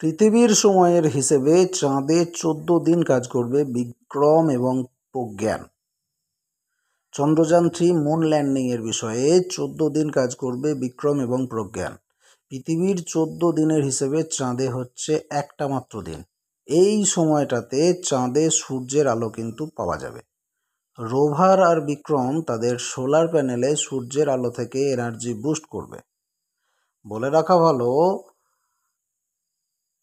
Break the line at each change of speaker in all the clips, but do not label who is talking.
পৃথিবীর সময়ের হিসেবে চাঁদে চোদ্দ দিন কাজ করবে বিক্রম এবং প্রজ্ঞান চন্দ্রযান থ্রি মুন ল্যান্ডিংয়ের বিষয়ে চোদ্দ দিন কাজ করবে বিক্রম এবং প্রজ্ঞান পৃথিবীর চোদ্দ দিনের হিসেবে চাঁদে হচ্ছে একটা মাত্র দিন এই সময়টাতে চাঁদে সূর্যের আলো কিন্তু পাওয়া যাবে রোভার আর বিক্রম তাদের সোলার প্যানেলে সূর্যের আলো থেকে এনার্জি বুস্ট করবে বলে রাখা ভালো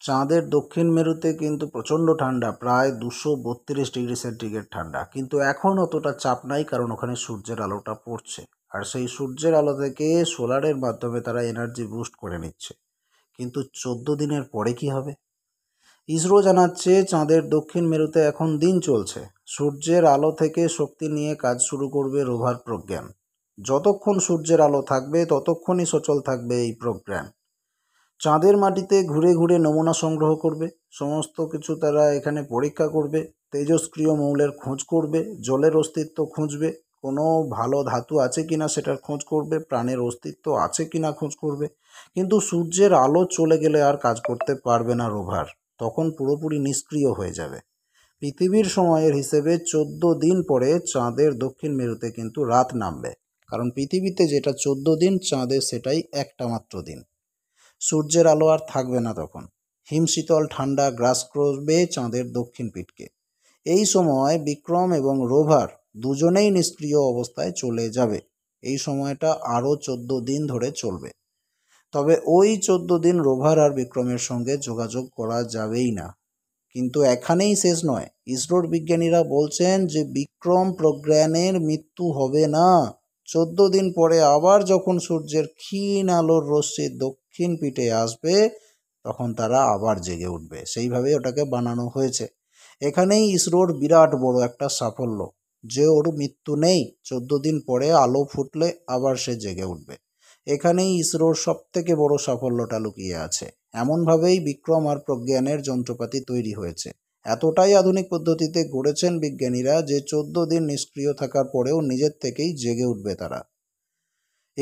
চাঁদের দক্ষিণ মেরুতে কিন্তু প্রচণ্ড ঠান্ডা প্রায় দুশো বত্রিশ ডিগ্রি সেন্টিগ্রেড ঠান্ডা কিন্তু এখন অতটা চাপ নাই কারণ ওখানে সূর্যের আলোটা পড়ছে আর সেই সূর্যের আলো থেকে সোলারের মাধ্যমে তারা এনার্জি বুস্ট করে নিচ্ছে কিন্তু চোদ্দো দিনের পরে কি হবে ইসরো জানাচ্ছে চাঁদের দক্ষিণ মেরুতে এখন দিন চলছে সূর্যের আলো থেকে শক্তি নিয়ে কাজ শুরু করবে রোভার প্রজ্ঞান যতক্ষণ সূর্যের আলো থাকবে ততক্ষণই সচল থাকবে এই প্রোগ্রাম চাঁদের মাটিতে ঘুরে ঘুরে নমুনা সংগ্রহ করবে সমস্ত কিছু তারা এখানে পরীক্ষা করবে তেজস্ক্রিয় মৌলের খোঁজ করবে জলের অস্তিত্ব খুঁজবে কোনো ভালো ধাতু আছে কি না সেটার খোঁজ করবে প্রাণের অস্তিত্ব আছে কি না খোঁজ করবে কিন্তু সূর্যের আলো চলে গেলে আর কাজ করতে পারবে না রোভার তখন পুরোপুরি নিষ্ক্রিয় হয়ে যাবে পৃথিবীর সময়ের হিসেবে চোদ্দ দিন পরে চাঁদের দক্ষিণ মেরুতে কিন্তু রাত নামবে কারণ পৃথিবীতে যেটা চোদ্দ দিন চাঁদে সেটাই একটা মাত্র দিন সূর্যের আলো আর থাকবে না তখন হিমশীতল ঠান্ডা গ্রাস করবে চাঁদের দক্ষিণ পিঠকে এই সময় বিক্রম এবং রোভার দুজনেই নিষ্ক্রিয় অবস্থায় চলে যাবে এই সময়টা আরও চোদ্দ দিন ধরে চলবে তবে ওই চোদ্দ দিন রোভার আর বিক্রমের সঙ্গে যোগাযোগ করা যাবেই না কিন্তু এখানেই শেষ নয় ইসরোর বিজ্ঞানীরা বলছেন যে বিক্রম প্রজ্ঞানের মৃত্যু হবে না চোদ্দ দিন পরে আবার যখন সূর্যের ক্ষীণ আলোর রশ্মি দক্ষিণ পিঠে আসবে তখন তারা আবার জেগে উঠবে সেইভাবে ওটাকে বানানো হয়েছে এখানেই ইসরোর বিরাট বড় একটা সাফল্য যে ওর মৃত্যু নেই চোদ্দ দিন পরে আলো ফুটলে আবার সে জেগে উঠবে এখানেই ইসরোর সব থেকে বড় সাফল্যটা লুকিয়ে আছে এমনভাবেই বিক্রম আর প্রজ্ঞানের যন্ত্রপাতি তৈরি হয়েছে এতটাই আধুনিক পদ্ধতিতে গড়েছেন বিজ্ঞানীরা যে চোদ্দ দিন নিষ্ক্রিয় থাকার পরেও নিজের থেকেই জেগে উঠবে তারা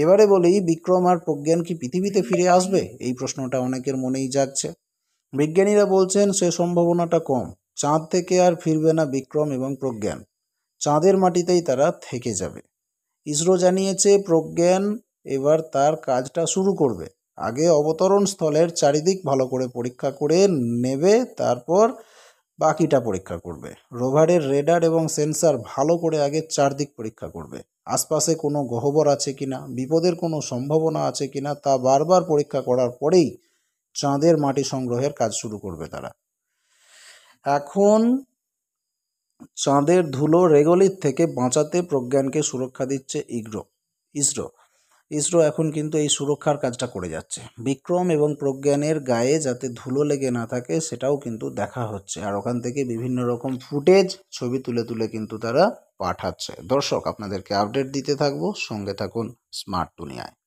এবারে বলি বিক্রম আর প্রজ্ঞান কি পৃথিবীতে ফিরে আসবে এই প্রশ্নটা অনেকের মনেই জাগছে বিজ্ঞানীরা বলছেন সে সম্ভাবনাটা কম চাঁদ থেকে আর ফিরবে না বিক্রম এবং প্রজ্ঞান চাঁদের মাটিতেই তারা থেকে যাবে ইসরো জানিয়েছে প্রজ্ঞান এবার তার কাজটা শুরু করবে আগে অবতরণ স্থলের চারিদিক ভালো করে পরীক্ষা করে নেবে তারপর বাকিটা পরীক্ষা করবে রোভারের রেডার এবং সেন্সার ভালো করে আগে চারদিক পরীক্ষা করবে আশপাশে কোনো গহ্বর আছে কিনা বিপদের কোনো সম্ভাবনা আছে কিনা তা বারবার পরীক্ষা করার পরেই চাঁদের মাটি সংগ্রহের কাজ শুরু করবে তারা এখন চাঁদের ধুলো রেগলির থেকে বাঁচাতে প্রজ্ঞানকে সুরক্ষা দিচ্ছে ইগ্রো ইসরো ইসরো এখন কিন্তু এই সুরক্ষার কাজটা করে যাচ্ছে বিক্রম এবং প্রজ্ঞানের গায়ে যাতে ধুলো লেগে না থাকে সেটাও কিন্তু দেখা হচ্ছে আর ওখান থেকে বিভিন্ন রকম ফুটেজ ছবি তুলে তুলে কিন্তু তারা পাঠাচ্ছে দর্শক আপনাদেরকে আপডেট দিতে থাকবো সঙ্গে থাকুন স্মার্ট দুনিয়ায়